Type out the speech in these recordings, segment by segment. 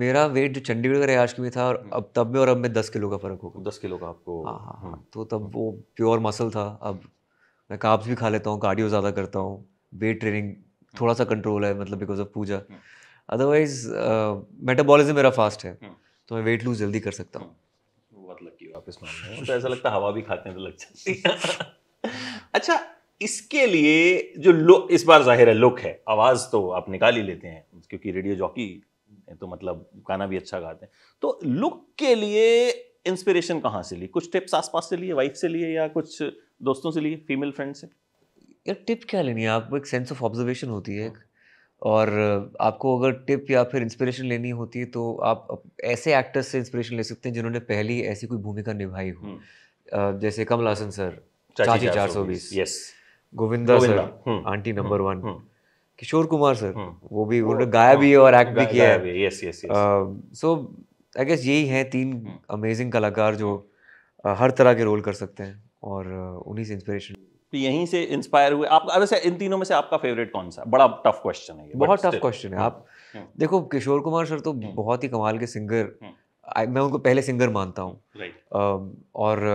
मेरा वेट जो चंडीगढ़ का रिहाज के में था और हम्म। अब तब में और अब में दस किलो का फ़र्क होगा दस किलो का आपको हाँ हाँ हाँ हम्म। तो तब वो प्योर मसल था अब मैं काब्स भी खा लेता हूँ कार्डियो ज़्यादा करता हूँ वेट ट्रेनिंग थोड़ा सा कंट्रोल है मतलब because of puja otherwise metabolism मेरा फास्ट है हम्म। तो मैं वेट लूज जल्दी कर सकता हूँ बहुत लकी हो आप इस तो ऐसा लगता हवा भी खाते हैं तो लग जाती अच्छा इसके लिए जो लुक इस बार जाहिर है लुक है आवाज़ तो आप निकाल ही लेते हैं क्योंकि रेडियो जॉकी हैं तो मतलब गाना भी अच्छा गाते हैं तो लुक के लिए इंस्पिरेशन कहाँ से ली कुछ टिप्स आसपास से लिए वाइफ से लिए या कुछ दोस्तों से लिए फीमेल फ्रेंड से यार टिप क्या लेनी है आपको एक सेंस ऑफ ऑब्जर्वेशन होती है हाँ। और आपको अगर टिप या फिर इंस्पिरेशन लेनी होती है तो आप ऐसे एक्टर्स से इंस्पिरेशन ले सकते हैं जिन्होंने पहली ऐसी कोई भूमिका निभाई हो हम्म। जैसे कमल हासन सर चाची चार सौ बीस यस गोविंदा सर हम्म। आंटी नंबर वन हम्म, किशोर कुमार सर हम्म। वो भी उन्होंने गाया हाँ, भी है और एक्ट भी किया है yes yes so I guess यही है तीन अमेजिंग हम्म। कलाकार जो हर तरह के रोल कर सकते हैं और उन्हीं से इंस्पिरेशन तो यहीं से इंस्पायर हुए आप वैसे इन तीनों में से आपका फेवरेट कौन सा बड़ा टफ क्वेश्चन है ये बहुत टफ क्वेश्चन है आप हम्म। देखो किशोर कुमार सर तो बहुत ही कमाल के सिंगर मैं उनको पहले सिंगर मानता हूँ और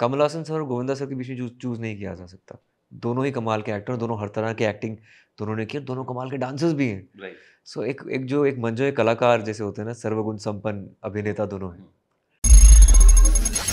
कमल हासन सर और गोविंदा सर के बीच में चूज नहीं किया जा सकता दोनों ही कमाल के एक्टर दोनों हर तरह की एक्टिंग दोनों ने की दोनों कमाल के डांसर्स भी हैं सो right. एक एक जो एक मंजो एक कलाकार जैसे होते हैं ना सर्वगुण संपन्न अभिनेता दोनों हैं हम्म।